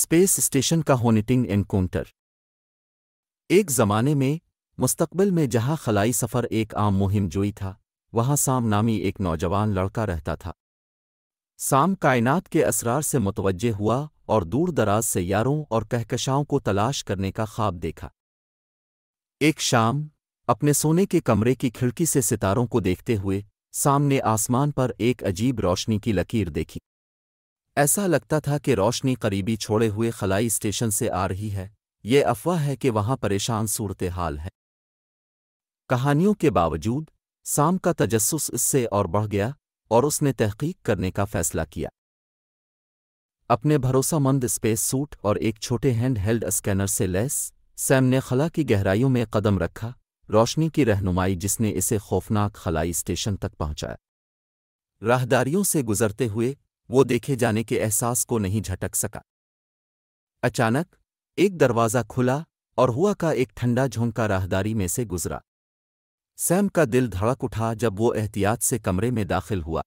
space station का होनिटिंग encounter एक ज़माने में मुस्तकबिल में जहां खलाई सफ़र एक आम मुहिम जोई था वहां साम नामी एक नौजवान लड़का रहता था साम कायनात के असरार से मुतवजह हुआ और दूर दराज से यारों और कहकशाओं को तलाश करने का ख्वाब देखा एक शाम अपने सोने के कमरे की खिड़की से सितारों को देखते हुए सामने आसमान पर एक अजीब रोशनी की लकीर देखी ऐसा लगता था कि रोशनी करीबी छोड़े हुए खलाई स्टेशन से आ रही है ये अफवाह है कि वहां परेशान सूरत हाल है कहानियों के बावजूद साम का तजस्स इससे और बढ़ गया और उसने तहकीक करने का फैसला किया अपने भरोसामंद स्पेस सूट और एक छोटे हैंड हेल्ड स्कैनर से लैस सैम ने खला की गहराइयों में कदम रखा रोशनी की रहनुमाई जिसने इसे खौफनाक खलाई स्टेशन तक पहुंचाया राहदारियों से गुजरते हुए वो देखे जाने के एहसास को नहीं झटक सका अचानक एक दरवाज़ा खुला और हुआ का एक ठंडा झोंका राहदारी में से गुजरा सैम का दिल धड़क उठा जब वो एहतियात से कमरे में दाखिल हुआ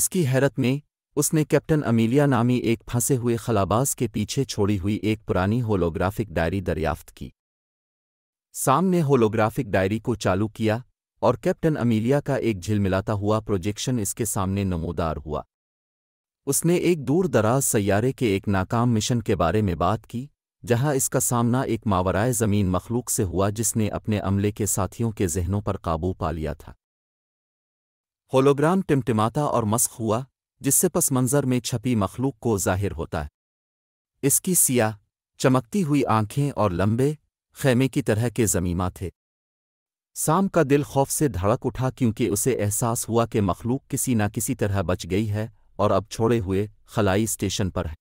इसकी हैरत में उसने कैप्टन अमीलिया नामी एक फंसे हुए खलाबाज के पीछे छोड़ी हुई एक पुरानी होलोग्राफिक डायरी दरियाफ्त की सामने होलोग्राफिक डायरी को चालू किया और कैप्टन अमीलिया का एक झिलमिलाता हुआ प्रोजेक्शन इसके सामने नमोदार हुआ उसने एक दूर दराज सैारे के एक नाकाम मिशन के बारे में बात की जहां इसका सामना एक मावराए ज़मीन मखलूक से हुआ जिसने अपने अमले के साथियों के जहनों पर काबू पा लिया था होलोग्राम टिमटिमाता और मस्ख हुआ जिससे पस मंज़र में छपी मखलूक को जाहिर होता है इसकी सियाह चमकती हुई आंखें और लंबे खैमे की तरह के जमीमा थे साम का दिल खौफ से धड़क उठा क्योंकि उसे एहसास हुआ कि मखलूक किसी न किसी तरह बच गई है और अब छोड़े हुए खलाई स्टेशन पर है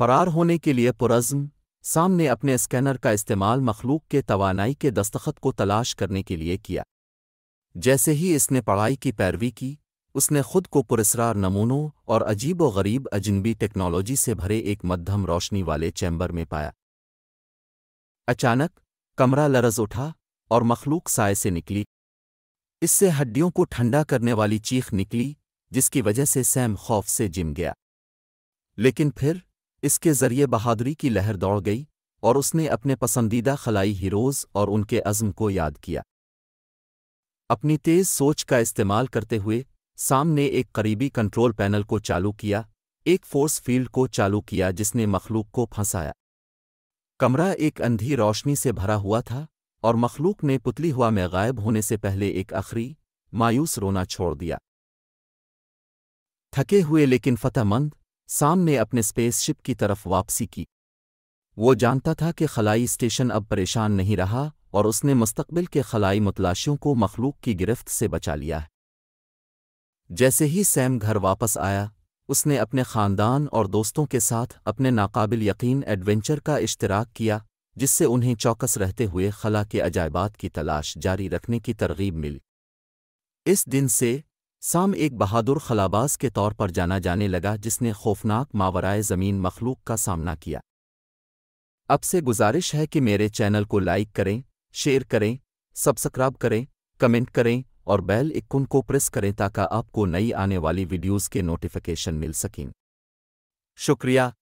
फरार होने के लिए पुरज़म सामने अपने स्कैनर का इस्तेमाल मखलूक के तवानाई के दस्तखत को तलाश करने के लिए किया जैसे ही इसने पढ़ाई की पैरवी की उसने खुद को पुरस्रार नमूनों और अजीब व गरीब अजनबी टेक्नोलॉजी से भरे एक मध्यम रोशनी वाले चैम्बर में पाया अचानक कमरा लरज उठा और मखलूक साय से निकली इससे हड्डियों को ठंडा करने वाली चीख निकली जिसकी वजह से सैम खौफ से जिम गया लेकिन फिर इसके ज़रिए बहादुरी की लहर दौड़ गई और उसने अपने पसंदीदा खलाई हीरोज़ और उनके अज़म को याद किया अपनी तेज़ सोच का इस्तेमाल करते हुए सामने एक करीबी कंट्रोल पैनल को चालू किया एक फोर्स फील्ड को चालू किया जिसने मखलूक को फंसाया कमरा एक अंधी रोशनी से भरा हुआ था और मखलूक ने पुतली हुआ में गायब होने से पहले एक आखिरी मायूस रोना छोड़ दिया थके हुए लेकिन फतेहमंद साम ने अपने स्पेसशिप की तरफ वापसी की वो जानता था कि खलाई स्टेशन अब परेशान नहीं रहा और उसने मुस्तबिल के खलाई मुतलाशियों को मखलूक की गिरफ्त से बचा लिया है जैसे ही सैम घर वापस आया उसने अपने ख़ानदान और दोस्तों के साथ अपने नाकाबिल यकीन एडवेंचर का इश्तराक किया जिससे उन्हें चौकस रहते हुए खला के अजायबात की तलाश जारी रखने की तरगीब मिली इस दिन से साम एक बहादुर खलाबाज के तौर पर जाना जाने लगा जिसने खौफनाक मावराए ज़मीन मखलूक का सामना किया अब से गुजारिश है कि मेरे चैनल को लाइक करें शेयर करें सब्सक्राइब करें कमेंट करें और बेल इक्न को प्रेस करें ताकि आपको नई आने वाली वीडियोस के नोटिफिकेशन मिल सकें शुक्रिया